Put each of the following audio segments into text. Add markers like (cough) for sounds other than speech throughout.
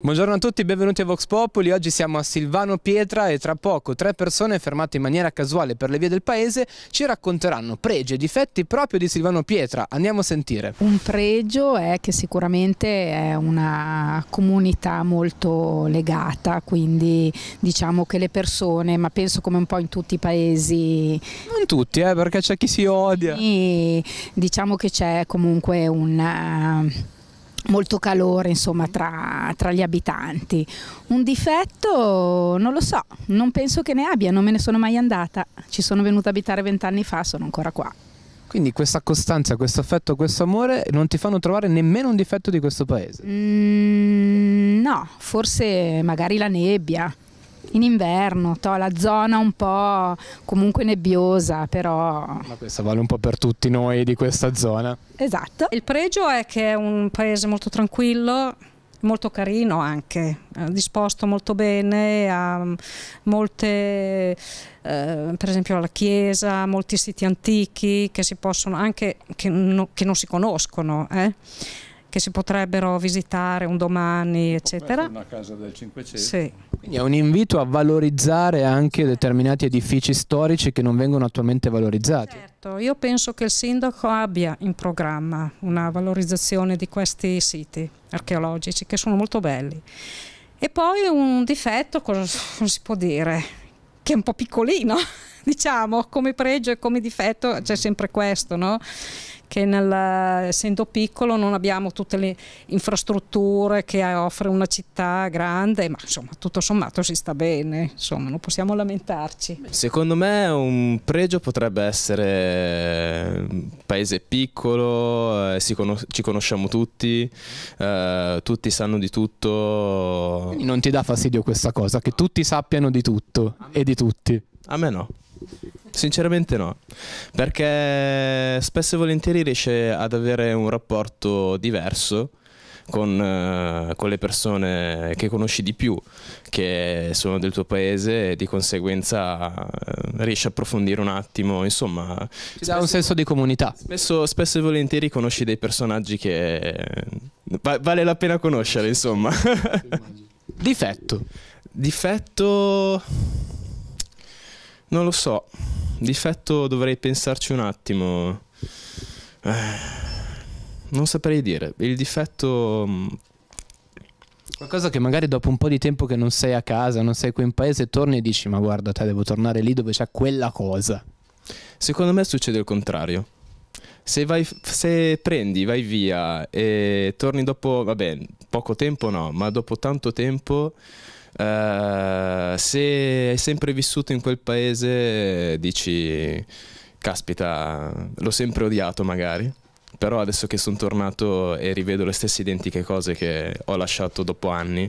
Buongiorno a tutti, benvenuti a Vox Populi. Oggi siamo a Silvano Pietra e tra poco tre persone fermate in maniera casuale per le vie del paese ci racconteranno pregi e difetti proprio di Silvano Pietra. Andiamo a sentire. Un pregio è che sicuramente è una comunità molto legata, quindi diciamo che le persone, ma penso come un po' in tutti i paesi. Non tutti, eh, perché c'è chi si odia. E diciamo che c'è comunque un eh, molto calore insomma, tra, tra, gli abitanti. Un difetto non lo so, non penso che ne abbia, non me ne sono mai andata, ci sono venuta a abitare vent'anni fa, sono ancora qua. Quindi questa costanza, questo affetto, questo amore non ti fanno trovare nemmeno un difetto di questo paese? Mm, no, forse magari la nebbia, in inverno, to, la zona un po' comunque nebbiosa, però... Ma questa vale un po' per tutti noi di questa zona. Esatto. Il pregio è che è un paese molto tranquillo, molto carino anche, eh, disposto molto bene ha mm, molte, eh, per esempio la chiesa, molti siti antichi che si possono anche, che, no, che non si conoscono. Eh che si potrebbero visitare un domani, eccetera. Una casa del Cinquecento. Sì. Quindi è un invito a valorizzare anche determinati edifici storici che non vengono attualmente valorizzati. Certo, io penso che il sindaco abbia in programma una valorizzazione di questi siti archeologici che sono molto belli. E poi un difetto, cosa si può dire? che è un po' piccolino, (laughs) diciamo, come pregio e come difetto c'è sempre questo, no? che nel, essendo piccolo non abbiamo tutte le infrastrutture che offre una città grande, ma insomma tutto sommato si sta bene, insomma non possiamo lamentarci. Secondo me un pregio potrebbe essere paese piccolo, eh, conos- ci conosciamo tutti, eh, tutti sanno di tutto. Quindi non ti dà fastidio questa cosa, che tutti sappiano di tutto e di tutti? A me no. Sinceramente no, perché spesso e volentieri riesce ad avere un rapporto diverso con, eh, con, le persone che conosci di più, che sono del tuo paese e di conseguenza eh, riesci a approfondire un attimo, insomma... Ci spesso, dà un senso di comunità. Spesso, spesso e volentieri conosci dei personaggi che eh, va, vale la pena conoscere, insomma. (laughs) Difetto. Difetto... Non lo so. Difetto dovrei pensarci un attimo. Eh non saprei dire. Il difetto... Mm, Qualcosa che magari dopo un po' di tempo che non sei a casa, non sei qui in paese, torni e dici ma guarda te devo tornare lì dove c'è quella cosa. Secondo me succede il contrario. Se, vai, se, prendi, vai via e torni dopo, vabbè, poco tempo no, ma dopo tanto tempo, eh, se hai sempre vissuto in quel paese, dici, caspita, l'ho sempre odiato magari però adesso che sono tornato e rivedo le stesse identiche cose che ho lasciato dopo anni,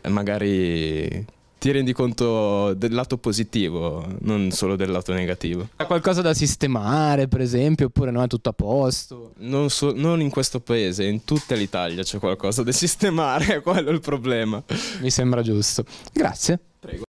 eh, magari ti rendi conto del lato positivo, non solo del lato negativo. Ha qualcosa da sistemare, per esempio, oppure no, è tutto a posto? Non, so, non in questo paese, in tutta l'Italia c'è qualcosa da (laughs) sistemare, quello è il problema. Mi sembra giusto. Grazie. Prego.